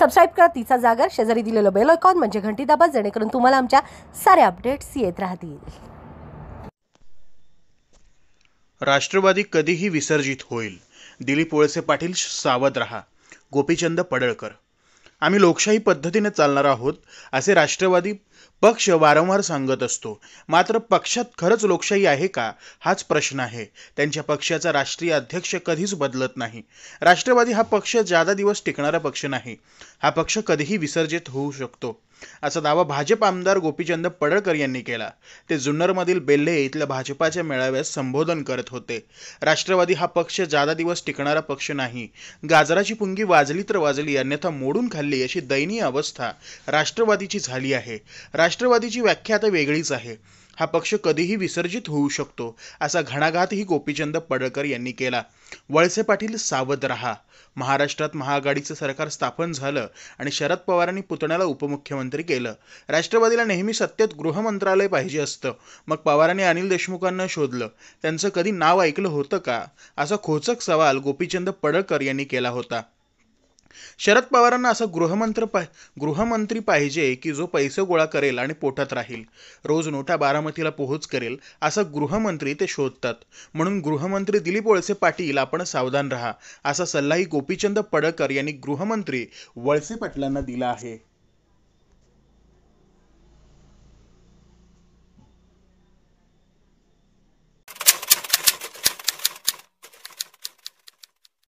subscribe करा तिचा जागा शेजारी दिलेलं बेल आयकॉन म्हणजे घंटी दाबा जेणेकरून तुम्हाला आमच्या सारे अपडेट्स येत राहतील राष्ट्रवादी कधीही विसर्जित होईल दिलीप वळसे पाटील सावध रहा गोपीचंद पडळकर आम्ही लोकशाही पद्धतीने चालणार आहोत असे राष्ट्रवादी पक्ष वारंवार सांगत असतो मात्र पक्षात खरंच लोकशाही आहे का हाच प्रश्न आहे त्यांच्या पक्षाचा राष्ट्रीय अध्यक्ष कधीच बदलत नाही राष्ट्रवादी हा पक्ष जादा दिवस टिकणारा पक्ष नाही हा पक्ष कधीही विसर्जित होऊ शकतो असा दावा भाजप आमदार गोपीचंद पडळकर यांनी केला ते जुन्नरमधील बेल्हे इथल्या भाजपाच्या मेळाव्यास संबोधन करत होते राष्ट्रवादी हा पक्ष जादा दिवस टिकणारा पक्ष नाही गाजराची पुंगी वाजली तर वाजली अन्यथा मोडून खाल्ली अशी दयनीय अवस्था राष्ट्रवादीची झाली आहे राष्ट्रवादीची व्याख्या आता वेगळीच आहे हा पक्ष कधीही विसर्जित होऊ शकतो असा घणाघातही गोपीचंद पडळकर यांनी केला वळसे पाटील सावध रहा महाराष्ट्रात महाआघाडीचं सरकार स्थापन झालं आणि शरद पवारांनी पुतण्याला उपमुख्यमंत्री केलं राष्ट्रवादीला नेहमी सत्तेत गृहमंत्रालय पाहिजे असतं मग पवारांनी अनिल देशमुखांना शोधलं त्यांचं कधी नाव ऐकलं होतं का असा खोचक सवाल गोपीचंद पडळकर यांनी केला होता शरद पवारांना असा गृहमंत्र पा गृहमंत्री पाहिजे की जो पैसे गोळा करेल आणि पोटात राहील रोज नोटा बारामतीला पोहोच करेल असं गृहमंत्री ते शोधतात म्हणून गृहमंत्री दिलीप वळसे पाटील आपण सावधान रहा असा सल्लाही गोपीचंद पडळकर यांनी गृहमंत्री वळसे पाटलांना दिला आहे